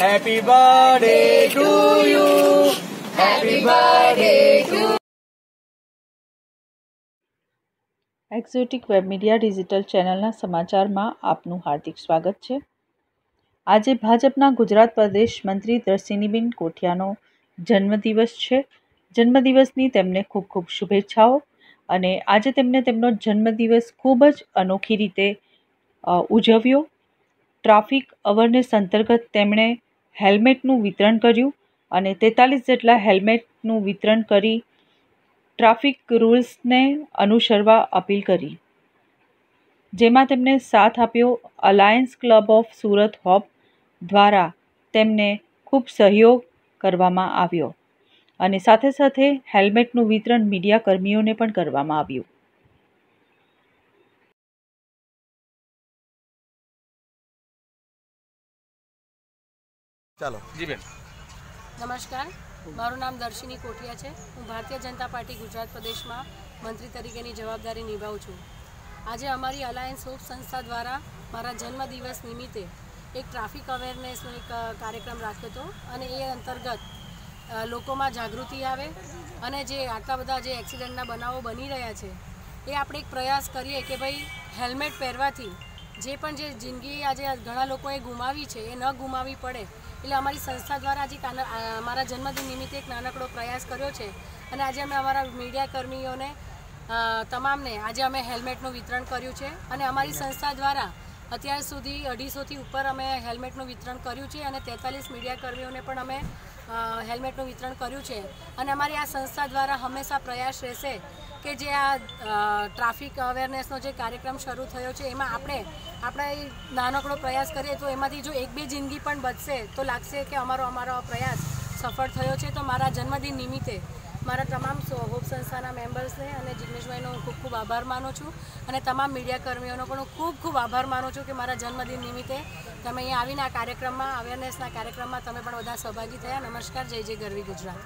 Happy birthday to you. Happy birthday to exotic web media digital ચેનલના સમાચારમાં આપનું હાર્દિક સ્વાગત છે આજે ભાજપના ગુજરાત પ્રદેશ મંત્રી દર્શિનીબેન કોઠિયાનો જન્મદિવસ છે જન્મદિવસની તેમને ખૂબ ખૂબ શુભેચ્છાઓ અને આજે તેમને તેમનો જન્મદિવસ ખૂબ જ અનોખી રીતે ઉજવ્યો ટ્રાફિક અવેરનેસ અંતર્ગત તેમણે હેલ્મેટનું વિતરણ કર્યું અને તેતાલીસ જેટલા હેલ્મેટનું વિતરણ કરી ટ્રાફિક રૂલ્સને અનુસરવા અપીલ કરી જેમાં તેમને સાથ આપ્યો alliance club of Surat hope દ્વારા તેમને ખૂબ સહયોગ કરવામાં આવ્યો અને સાથે સાથે હેલ્મેટનું વિતરણ મીડિયાકર્મીઓને પણ કરવામાં આવ્યું ચાલો જી બેન નમસ્કાર મારું નામ દર્શિની કોઠિયા છે હું ભારતીય જનતા પાર્ટી ગુજરાત પ્રદેશમાં મંત્રી તરીકેની જવાબદારી નિભાવું છું આજે અમારી અલાયન્સ હોપ સંસ્થા દ્વારા મારા જન્મદિવસ નિમિત્તે એક ટ્રાફિક અવેરનેસનો એક કાર્યક્રમ રાખ્યો હતો અને એ અંતર્ગત લોકોમાં જાગૃતિ આવે અને જે આટલા બધા જે એક્સિડન્ટના બનાવો બની રહ્યા છે એ આપણે એક પ્રયાસ કરીએ કે ભાઈ હેલ્મેટ પહેરવાથી જે પણ જે જિંદગી આજે ઘણા લોકોએ ગુમાવી છે એ ન ગુમાવી પડે એટલે અમારી સંસ્થા દ્વારા આજે અમારા જન્મદિન નિમિત્તે એક નાનકડો પ્રયાસ કર્યો છે અને આજે અમે અમારા મીડિયાકર્મીઓને તમામને આજે અમે હેલ્મેટનું વિતરણ કર્યું છે અને અમારી સંસ્થા દ્વારા અત્યાર સુધી અઢીસોથી ઉપર અમે હેલ્મેટનું વિતરણ કર્યું છે અને તેતાલીસ મીડિયાકર્મીઓને પણ અમે હેલ્મેટનું વિતરણ કર્યું છે અને અમારી આ સંસ્થા દ્વારા હંમેશા પ્રયાસ રહેશે કે જે આ ટ્રાફિક અવેરનેસનો જે કાર્યક્રમ શરૂ થયો છે એમાં આપણે આપણે નાનકડો પ્રયાસ કરીએ તો એમાંથી જો એક બે જિંદગી પણ બચશે તો લાગશે કે અમારો અમારો પ્રયાસ સફળ થયો છે તો મારા જન્મદિન નિમિત્તે મારા તમામ હોપ સંસ્થાના મેમ્બર્સને અને જિગ્નેશભાઈનો હું ખૂબ ખૂબ આભાર માનું છું અને તમામ મીડિયાકર્મીઓનો પણ હું ખૂબ ખૂબ આભાર માનું છું કે મારા જન્મદિન નિમિત્તે તમે અહીંયા આવીને આ કાર્યક્રમમાં અવેરનેસના કાર્યક્રમમાં તમે પણ બધા સહભાગી થયા નમસ્કાર જય જય ગરવી ગુજરાત